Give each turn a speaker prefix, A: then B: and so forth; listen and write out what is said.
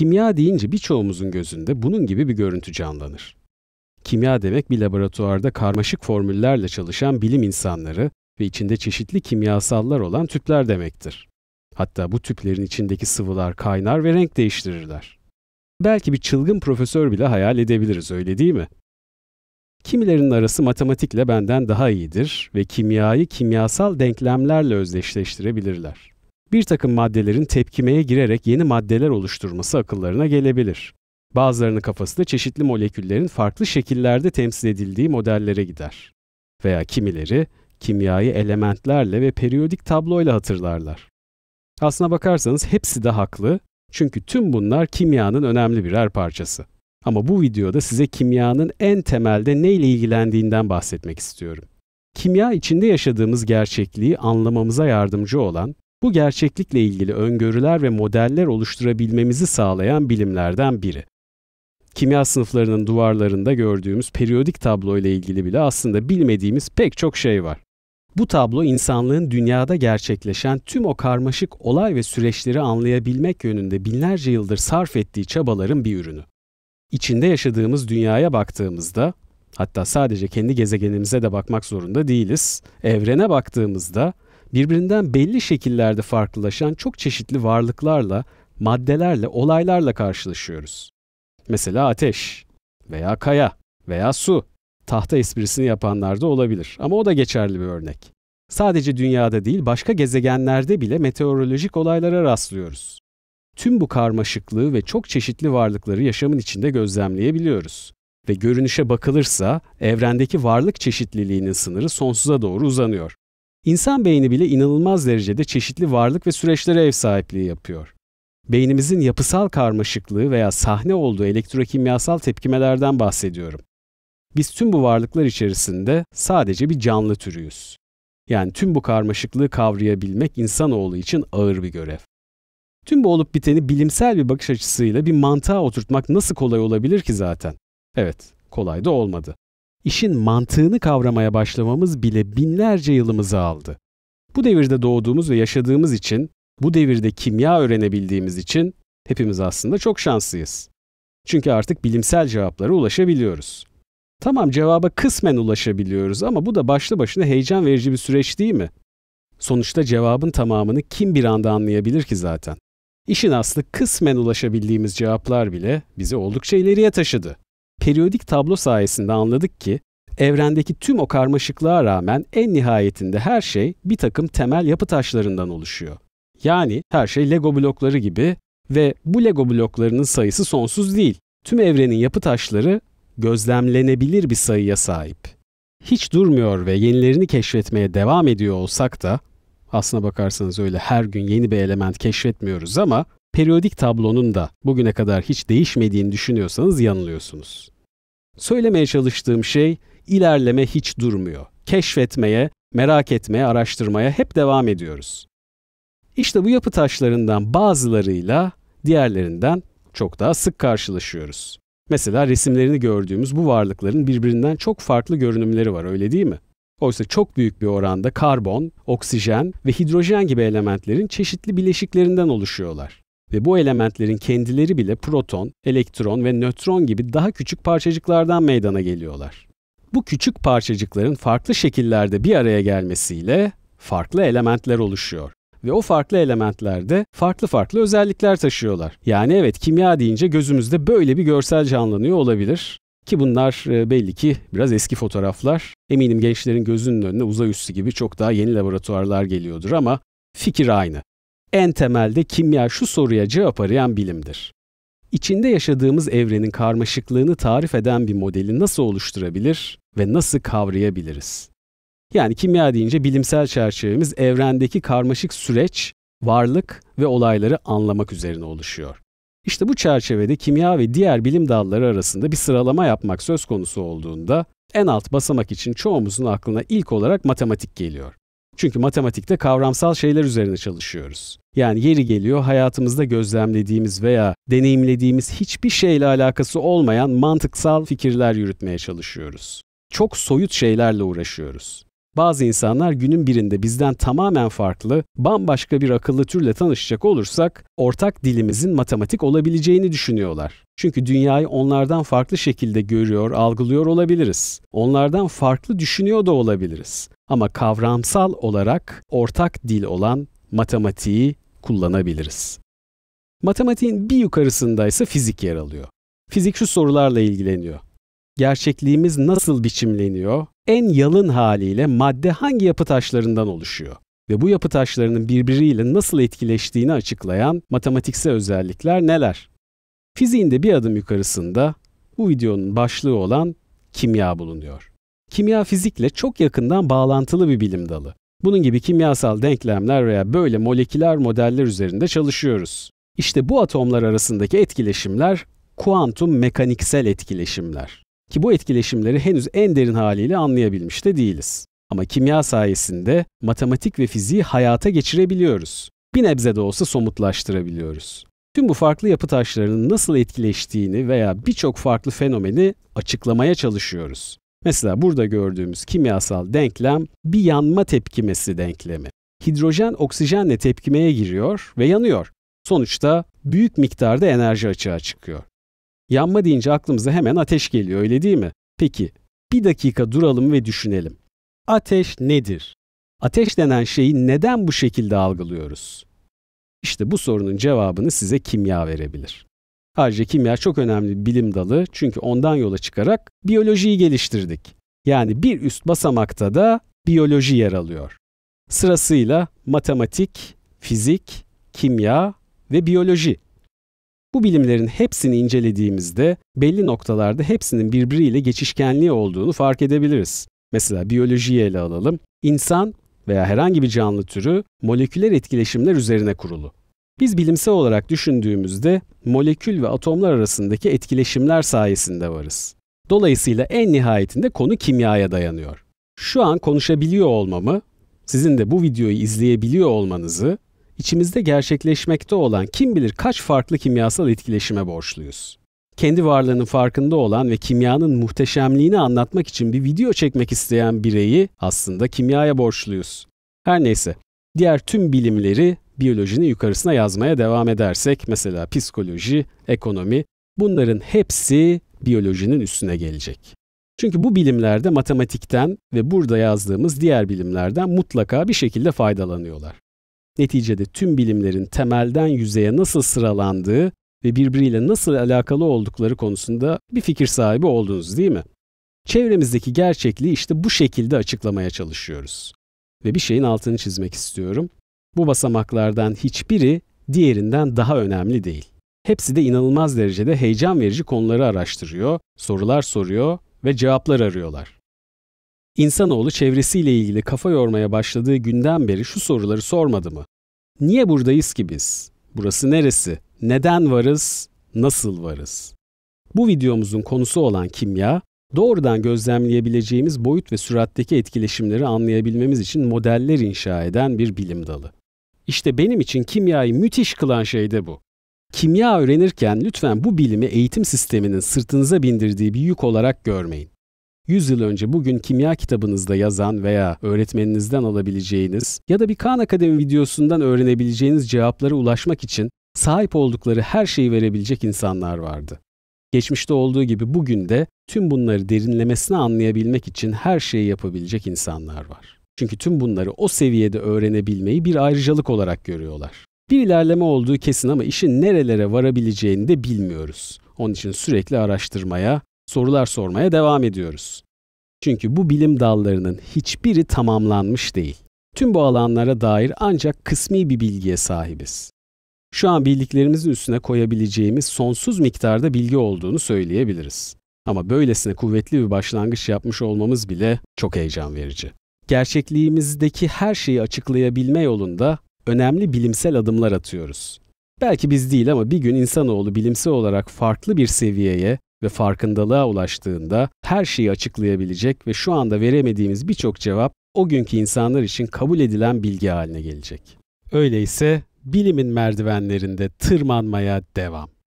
A: Kimya deyince birçoğumuzun gözünde bunun gibi bir görüntü canlanır. Kimya demek bir laboratuvarda karmaşık formüllerle çalışan bilim insanları ve içinde çeşitli kimyasallar olan tüpler demektir. Hatta bu tüplerin içindeki sıvılar kaynar ve renk değiştirirler. Belki bir çılgın profesör bile hayal edebiliriz öyle değil mi? Kimilerinin arası matematikle benden daha iyidir ve kimyayı kimyasal denklemlerle özdeşleştirebilirler bir takım maddelerin tepkimeye girerek yeni maddeler oluşturması akıllarına gelebilir. Bazılarının kafası da çeşitli moleküllerin farklı şekillerde temsil edildiği modellere gider. Veya kimileri kimyayı elementlerle ve periyodik tabloyla hatırlarlar. Aslına bakarsanız hepsi de haklı çünkü tüm bunlar kimyanın önemli birer parçası. Ama bu videoda size kimyanın en temelde neyle ilgilendiğinden bahsetmek istiyorum. Kimya içinde yaşadığımız gerçekliği anlamamıza yardımcı olan bu gerçeklikle ilgili öngörüler ve modeller oluşturabilmemizi sağlayan bilimlerden biri. Kimya sınıflarının duvarlarında gördüğümüz periyodik tablo ile ilgili bile aslında bilmediğimiz pek çok şey var. Bu tablo insanlığın dünyada gerçekleşen tüm o karmaşık olay ve süreçleri anlayabilmek yönünde binlerce yıldır sarf ettiği çabaların bir ürünü. İçinde yaşadığımız dünyaya baktığımızda, hatta sadece kendi gezegenimize de bakmak zorunda değiliz, evrene baktığımızda birbirinden belli şekillerde farklılaşan çok çeşitli varlıklarla, maddelerle, olaylarla karşılaşıyoruz. Mesela ateş veya kaya veya su. Tahta esprisini yapanlar da olabilir ama o da geçerli bir örnek. Sadece dünyada değil başka gezegenlerde bile meteorolojik olaylara rastlıyoruz. Tüm bu karmaşıklığı ve çok çeşitli varlıkları yaşamın içinde gözlemleyebiliyoruz. Ve görünüşe bakılırsa evrendeki varlık çeşitliliğinin sınırı sonsuza doğru uzanıyor. İnsan beyni bile inanılmaz derecede çeşitli varlık ve süreçlere ev sahipliği yapıyor. Beynimizin yapısal karmaşıklığı veya sahne olduğu elektrokimyasal tepkimelerden bahsediyorum. Biz tüm bu varlıklar içerisinde sadece bir canlı türüyüz. Yani tüm bu karmaşıklığı kavrayabilmek insanoğlu için ağır bir görev. Tüm bu olup biteni bilimsel bir bakış açısıyla bir mantığa oturtmak nasıl kolay olabilir ki zaten? Evet, kolay da olmadı. İşin mantığını kavramaya başlamamız bile binlerce yılımızı aldı. Bu devirde doğduğumuz ve yaşadığımız için, bu devirde kimya öğrenebildiğimiz için hepimiz aslında çok şanslıyız. Çünkü artık bilimsel cevaplara ulaşabiliyoruz. Tamam cevaba kısmen ulaşabiliyoruz ama bu da başlı başına heyecan verici bir süreç değil mi? Sonuçta cevabın tamamını kim bir anda anlayabilir ki zaten? İşin aslı kısmen ulaşabildiğimiz cevaplar bile bizi oldukça ileriye taşıdı periyodik tablo sayesinde anladık ki evrendeki tüm o karmaşıklığa rağmen en nihayetinde her şey bir takım temel yapı taşlarından oluşuyor. Yani her şey Lego blokları gibi ve bu Lego bloklarının sayısı sonsuz değil. Tüm evrenin yapı taşları gözlemlenebilir bir sayıya sahip. Hiç durmuyor ve yenilerini keşfetmeye devam ediyor olsak da aslına bakarsanız öyle her gün yeni bir element keşfetmiyoruz ama periyodik tablonun da bugüne kadar hiç değişmediğini düşünüyorsanız yanılıyorsunuz. Söylemeye çalıştığım şey ilerleme hiç durmuyor. Keşfetmeye, merak etmeye, araştırmaya hep devam ediyoruz. İşte bu yapı taşlarından bazılarıyla diğerlerinden çok daha sık karşılaşıyoruz. Mesela resimlerini gördüğümüz bu varlıkların birbirinden çok farklı görünümleri var öyle değil mi? Oysa çok büyük bir oranda karbon, oksijen ve hidrojen gibi elementlerin çeşitli bileşiklerinden oluşuyorlar. Ve bu elementlerin kendileri bile proton, elektron ve nötron gibi daha küçük parçacıklardan meydana geliyorlar. Bu küçük parçacıkların farklı şekillerde bir araya gelmesiyle farklı elementler oluşuyor ve o farklı elementlerde farklı farklı özellikler taşıyorlar. Yani evet kimya deyince gözümüzde böyle bir görsel canlanıyor olabilir. Ki bunlar e, belli ki biraz eski fotoğraflar. Eminim gençlerin gözünün önüne uzay üssü gibi çok daha yeni laboratuvarlar geliyordur ama fikir aynı. En temelde kimya şu soruya cevap arayan bilimdir. İçinde yaşadığımız evrenin karmaşıklığını tarif eden bir modeli nasıl oluşturabilir ve nasıl kavrayabiliriz? Yani kimya deyince bilimsel çerçevemiz evrendeki karmaşık süreç, varlık ve olayları anlamak üzerine oluşuyor. İşte bu çerçevede kimya ve diğer bilim dalları arasında bir sıralama yapmak söz konusu olduğunda en alt basamak için çoğumuzun aklına ilk olarak matematik geliyor. Çünkü matematikte kavramsal şeyler üzerine çalışıyoruz. Yani yeri geliyor hayatımızda gözlemlediğimiz veya deneyimlediğimiz hiçbir şeyle alakası olmayan mantıksal fikirler yürütmeye çalışıyoruz. Çok soyut şeylerle uğraşıyoruz. Bazı insanlar günün birinde bizden tamamen farklı, bambaşka bir akıllı türle tanışacak olursak ortak dilimizin matematik olabileceğini düşünüyorlar. Çünkü dünyayı onlardan farklı şekilde görüyor, algılıyor olabiliriz. Onlardan farklı düşünüyor da olabiliriz. Ama kavramsal olarak ortak dil olan matematiği kullanabiliriz. Matematiğin bir yukarısında ise fizik yer alıyor. Fizik şu sorularla ilgileniyor. Gerçekliğimiz nasıl biçimleniyor? En yalın haliyle madde hangi yapı taşlarından oluşuyor? Ve bu yapı taşlarının birbiriyle nasıl etkileştiğini açıklayan matematiksel özellikler neler? Fiziğin de bir adım yukarısında bu videonun başlığı olan kimya bulunuyor. Kimya fizikle çok yakından bağlantılı bir bilim dalı. Bunun gibi kimyasal denklemler veya böyle moleküler modeller üzerinde çalışıyoruz. İşte bu atomlar arasındaki etkileşimler kuantum mekaniksel etkileşimler. Ki bu etkileşimleri henüz en derin haliyle anlayabilmiş de değiliz. Ama kimya sayesinde matematik ve fiziği hayata geçirebiliyoruz. Bir nebze de olsa somutlaştırabiliyoruz. Tüm bu farklı yapı taşlarının nasıl etkileştiğini veya birçok farklı fenomeni açıklamaya çalışıyoruz. Mesela burada gördüğümüz kimyasal denklem bir yanma tepkimesi denklemi. Hidrojen oksijenle tepkimeye giriyor ve yanıyor. Sonuçta büyük miktarda enerji açığa çıkıyor. Yanma deyince aklımıza hemen ateş geliyor öyle değil mi? Peki bir dakika duralım ve düşünelim. Ateş nedir? Ateş denen şeyi neden bu şekilde algılıyoruz? İşte bu sorunun cevabını size kimya verebilir. Ayrıca kimya çok önemli bir bilim dalı çünkü ondan yola çıkarak biyolojiyi geliştirdik. Yani bir üst basamakta da biyoloji yer alıyor. Sırasıyla matematik, fizik, kimya ve biyoloji. Bu bilimlerin hepsini incelediğimizde belli noktalarda hepsinin birbiriyle geçişkenliği olduğunu fark edebiliriz. Mesela biyolojiyi ele alalım. İnsan veya herhangi bir canlı türü moleküler etkileşimler üzerine kurulu. Biz bilimsel olarak düşündüğümüzde molekül ve atomlar arasındaki etkileşimler sayesinde varız. Dolayısıyla en nihayetinde konu kimyaya dayanıyor. Şu an konuşabiliyor olmamı, sizin de bu videoyu izleyebiliyor olmanızı, içimizde gerçekleşmekte olan kim bilir kaç farklı kimyasal etkileşime borçluyuz. Kendi varlığının farkında olan ve kimyanın muhteşemliğini anlatmak için bir video çekmek isteyen bireyi aslında kimyaya borçluyuz. Her neyse, diğer tüm bilimleri biyolojinin yukarısına yazmaya devam edersek mesela psikoloji, ekonomi bunların hepsi biyolojinin üstüne gelecek. Çünkü bu bilimlerde matematikten ve burada yazdığımız diğer bilimlerden mutlaka bir şekilde faydalanıyorlar. Neticede tüm bilimlerin temelden yüzeye nasıl sıralandığı ve birbiriyle nasıl alakalı oldukları konusunda bir fikir sahibi oldunuz değil mi? Çevremizdeki gerçekliği işte bu şekilde açıklamaya çalışıyoruz. Ve bir şeyin altını çizmek istiyorum. Bu basamaklardan hiçbiri diğerinden daha önemli değil. Hepsi de inanılmaz derecede heyecan verici konuları araştırıyor, sorular soruyor ve cevaplar arıyorlar. İnsanoğlu çevresiyle ilgili kafa yormaya başladığı günden beri şu soruları sormadı mı? Niye buradayız ki biz? Burası neresi? Neden varız? Nasıl varız? Bu videomuzun konusu olan kimya, doğrudan gözlemleyebileceğimiz boyut ve süratteki etkileşimleri anlayabilmemiz için modeller inşa eden bir bilim dalı. İşte benim için kimyayı müthiş kılan şey de bu. Kimya öğrenirken lütfen bu bilimi eğitim sisteminin sırtınıza bindirdiği bir yük olarak görmeyin. 100 yıl önce bugün kimya kitabınızda yazan veya öğretmeninizden alabileceğiniz ya da bir Khan Akademi videosundan öğrenebileceğiniz cevaplara ulaşmak için sahip oldukları her şeyi verebilecek insanlar vardı. Geçmişte olduğu gibi bugün de tüm bunları derinlemesine anlayabilmek için her şeyi yapabilecek insanlar var. Çünkü tüm bunları o seviyede öğrenebilmeyi bir ayrıcalık olarak görüyorlar. Bir ilerleme olduğu kesin ama işin nerelere varabileceğini de bilmiyoruz. Onun için sürekli araştırmaya, sorular sormaya devam ediyoruz. Çünkü bu bilim dallarının hiçbiri tamamlanmış değil. Tüm bu alanlara dair ancak kısmi bir bilgiye sahibiz. Şu an bildiklerimizin üstüne koyabileceğimiz sonsuz miktarda bilgi olduğunu söyleyebiliriz. Ama böylesine kuvvetli bir başlangıç yapmış olmamız bile çok heyecan verici gerçekliğimizdeki her şeyi açıklayabilme yolunda önemli bilimsel adımlar atıyoruz. Belki biz değil ama bir gün insanoğlu bilimsel olarak farklı bir seviyeye ve farkındalığa ulaştığında her şeyi açıklayabilecek ve şu anda veremediğimiz birçok cevap o günkü insanlar için kabul edilen bilgi haline gelecek. Öyleyse bilimin merdivenlerinde tırmanmaya devam.